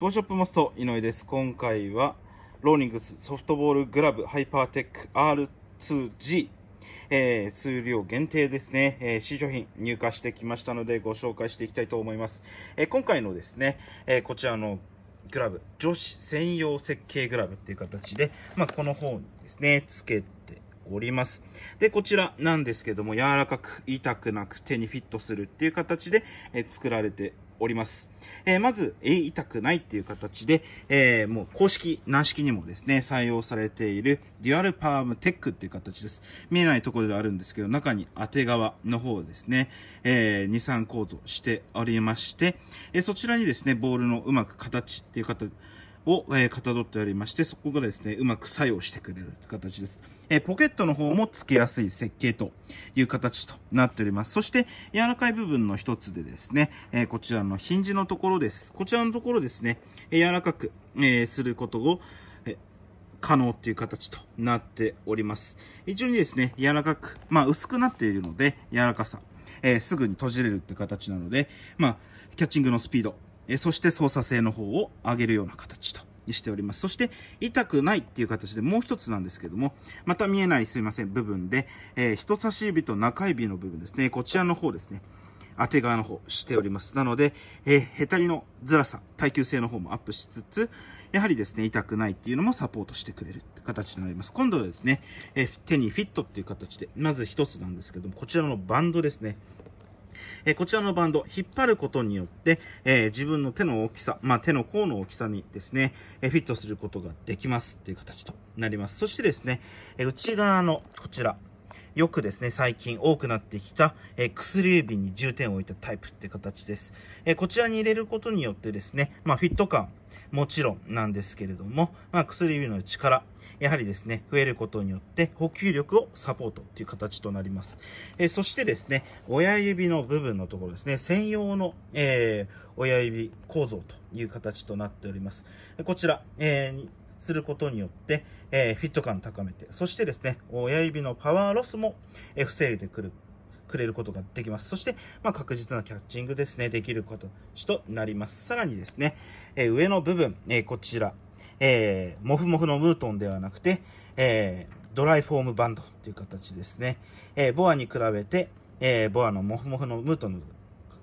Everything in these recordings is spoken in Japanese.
ボーショップモスト井上です。今回は、ローニングスソフトボールグラブハイパーテック R2G、えー、数量限定ですね、えー、新商品入荷してきましたのでご紹介していきたいと思います。えー、今回のですね、えこちらのグラブ、女子専用設計グラブっていう形で、まあ、この方にですね、つけおります。で、こちらなんですけども、柔らかく痛くなく手にフィットするっていう形で、え作られております。えー、まず、えー、痛くないっていう形で、えー、もう公式、軟式にもですね、採用されているデュアルパームテックっていう形です。見えないところではあるんですけど、中にて側の方ですね、えー、2、3構造しておりまして、えそちらにですね、ボールのうまく形っていう形、を、えかたどっておりまして、そこがですね、うまく作用してくれる形です。えー、ポケットの方も付けやすい設計という形となっております。そして、柔らかい部分の一つでですね、えー、こちらのヒンジのところです。こちらのところですね、え柔らかく、えすることを、え可能っていう形となっております。非常にですね、柔らかく、まあ薄くなっているので、柔らかさ、えすぐに閉じれるって形なので、まあ、キャッチングのスピード、えそして操作性の方を上げるような形と。しております。そして、痛くないっていう形でもう一つなんですけども、また見えないすいません、部分で、えー、人差し指と中指の部分ですね、こちらの方ですね、当て側の方しております。なので、えー、へたりのらさ、耐久性の方もアップしつつ、やはりですね、痛くないっていうのもサポートしてくれるって形になります。今度はですね、えー、手にフィットっていう形で、まず一つなんですけども、こちらのバンドですね、えこちらのバンド、引っ張ることによって、え自分の手の大きさ、まあ、手の甲の大きさにですね、えフィットすることができますっていう形となります。そしてですね、え内側のこちら、よくですね、最近多くなってきた、え薬指に重点を置いたタイプって形です。えこちらに入れることによってですね、まあ、フィット感、もちろんなんですけれども、まあ、薬指の力、やはりですね、増えることによって補給力をサポートっていう形となります。えそしてですね、親指の部分のところですね、専用の、えー、親指構造という形となっております。こちら、えーすることによって、えー、フィット感を高めて、そしてですね、親指のパワーロスも、えー、防いでくる、くれることができます。そして、まあ、確実なキャッチングですね、できる形となります。さらにですね、えー、上の部分、えー、こちら、えー、モフモフのムートンではなくて、えー、ドライフォームバンドという形ですね。えー、ボアに比べて、えー、ボアのモフモフのムートンの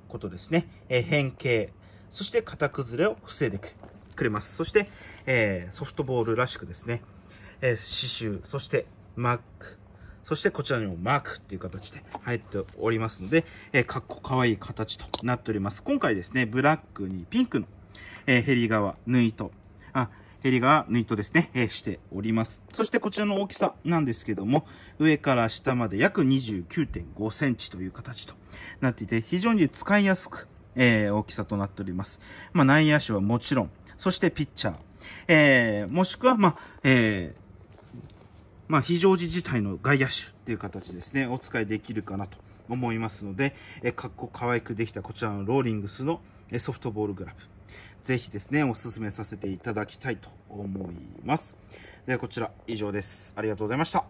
ことですね、え変形、そして型崩れを防いでいく。くれます。そして、えー、ソフトボールらしくですね、えー、刺繍、そしてマーク、そしてこちらにもマークっていう形で入っておりますので、えー、かっこかわいい形となっております。今回ですね、ブラックにピンクの、えー、ヘリ側縫いと、あ、ヘリ側縫い糸ですね、えー、しております。そしてこちらの大きさなんですけども、上から下まで約29.5センチという形となっていて、非常に使いやすく、えー、大きさとなっております。まあ、内野手はもちろん、そしてピッチャー、えー、もしくは、まあ、えー、まあ、非常時事態の外野手っていう形ですね、お使いできるかなと思いますので、えかっこ可愛くできたこちらのローリングスのソフトボールグラブ。ぜひですね、お勧めさせていただきたいと思います。ではこちら以上です。ありがとうございました。